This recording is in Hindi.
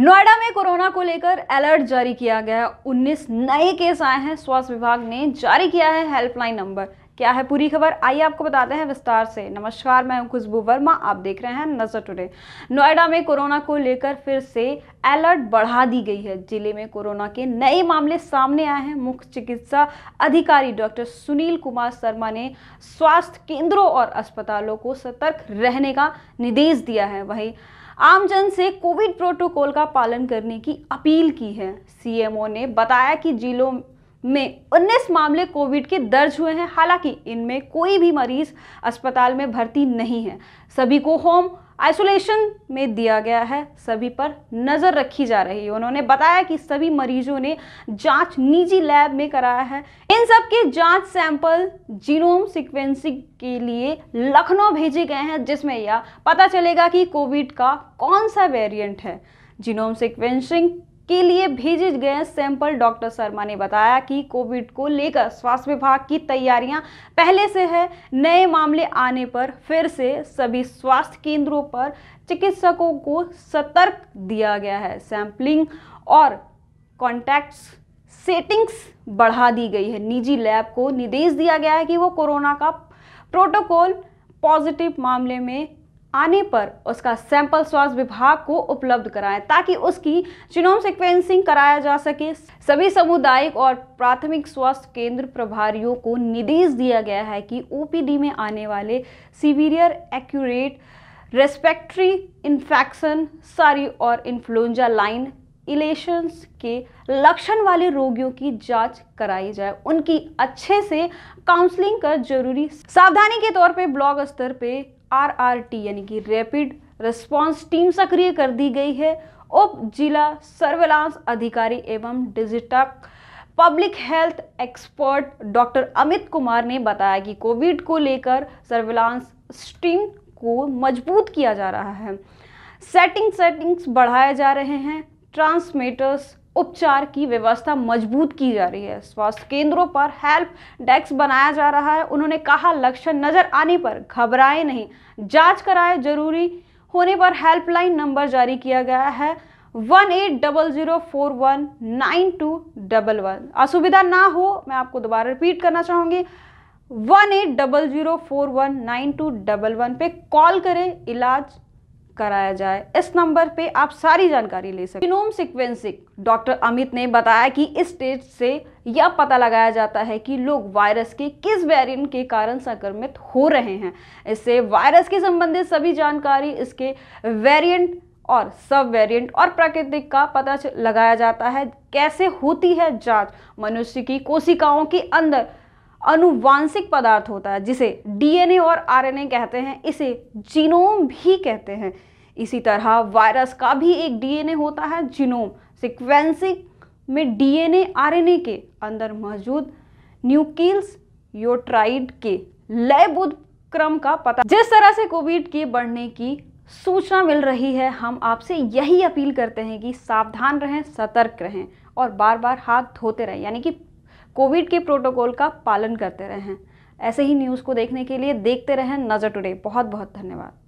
नोएडा में कोरोना को लेकर अलर्ट जारी किया गया है 19 नए केस आए हैं स्वास्थ्य विभाग ने जारी किया है हेल्पलाइन नंबर क्या है पूरी खबर आइए आपको बताते हैं विस्तार से नमस्कार मैं हूं खुशबू वर्मा आप देख रहे हैं नजर टुडे नोएडा में कोरोना को लेकर फिर से अलर्ट बढ़ा दी गई है जिले में कोरोना के नए मामले सामने आए हैं मुख्य चिकित्सा अधिकारी डॉक्टर सुनील कुमार शर्मा ने स्वास्थ्य केंद्रों और अस्पतालों को सतर्क रहने का निर्देश दिया है वही आमजन से कोविड प्रोटोकॉल का पालन करने की अपील की है सीएमओ ने बताया कि जिलों में 19 मामले कोविड के दर्ज हुए हैं हालांकि इनमें कोई भी मरीज अस्पताल में भर्ती नहीं है सभी को होम आइसोलेशन में दिया गया है सभी पर नज़र रखी जा रही है उन्होंने बताया कि सभी मरीजों ने जांच निजी लैब में कराया है इन सब के जांच सैंपल जीनोम सिक्वेंसिंग के लिए लखनऊ भेजे गए हैं जिसमें यह पता चलेगा कि कोविड का कौन सा वेरिएंट है जीनोम सिक्वेंसिंग के लिए भेजे गए सैंपल डॉक्टर शर्मा ने बताया कि कोविड को लेकर स्वास्थ्य विभाग की तैयारियां पहले से है नए मामले आने पर फिर से सभी स्वास्थ्य केंद्रों पर चिकित्सकों को सतर्क दिया गया है सैंपलिंग और कॉन्टैक्ट्स सेटिंग्स बढ़ा दी गई है निजी लैब को निर्देश दिया गया है कि वो कोरोना का प्रोटोकॉल पॉजिटिव मामले में आने पर उसका सैंपल स्वास्थ्य विभाग को उपलब्ध कराएं ताकि उसकी जीनोम सिक्वेंसिंग कराया जा सके सभी सामुदायिक और प्राथमिक स्वास्थ्य केंद्र प्रभारियों को निर्देश दिया गया है कि ओपीडी में आने वाले सीवियर एक्यूरेट रेस्पेक्टरी इन्फेक्शन सारी और इन्फ्लुएंजा लाइन इलेशंस के लक्षण वाले रोगियों की जांच कराई जाए उनकी अच्छे से काउंसलिंग कर जरूरी सावधानी के तौर पे ब्लॉक स्तर पे आरआरटी यानी कि रैपिड रिस्पांस टीम सक्रिय कर दी गई है उप जिला सर्वेलांस अधिकारी एवं digital public health expert doctor Amit Kumar ने बताया कि कोविड को लेकर सर्विलांस टीम को मजबूत किया जा रहा है सेटिंग सेटिंग्स बढ़ाए जा रहे हैं ट्रांसमीटर्स उपचार की व्यवस्था मजबूत की जा रही है स्वास्थ्य केंद्रों पर हेल्प डेस्क बनाया जा रहा है उन्होंने कहा लक्षण नजर आने पर घबराए नहीं जांच कराए जरूरी होने पर हेल्पलाइन नंबर जारी किया गया है one eight double zero four one nine two double one असुविधा ना हो मैं आपको दोबारा रिपीट करना चाहूँगी one eight double zero four one nine two double one पे कॉल करें इलाज कराया जाए इस नंबर पे आप सारी जानकारी ले सकते जीनोम सिक्वेंसिंग डॉक्टर अमित ने बताया कि इस स्टेज से यह पता लगाया जाता है कि लोग वायरस के किस वेरिएंट के कारण संक्रमित हो रहे हैं इससे वायरस के संबंधित सभी जानकारी इसके वेरिएंट और सब वेरिएंट और प्राकृतिक का पता लगाया जाता है कैसे होती है जाँच मनुष्य की कोशिकाओं के अंदर अनुवांशिक पदार्थ होता है जिसे डीएनए और आरएनए कहते हैं इसे जीनोम भी कहते हैं इसी तरह वायरस का भी एक डीएनए होता है जीनोम सिक्वेंसिंग में डीएनए आरएनए के अंदर मौजूद न्यूक्लियस योट्राइड के लयबुद्ध क्रम का पता जिस तरह से कोविड के बढ़ने की सूचना मिल रही है हम आपसे यही अपील करते हैं कि सावधान रहें सतर्क रहें और बार बार हाथ धोते रहें यानी कि कोविड के प्रोटोकॉल का पालन करते रहें ऐसे ही न्यूज़ को देखने के लिए देखते रहें नज़र टुडे बहुत बहुत धन्यवाद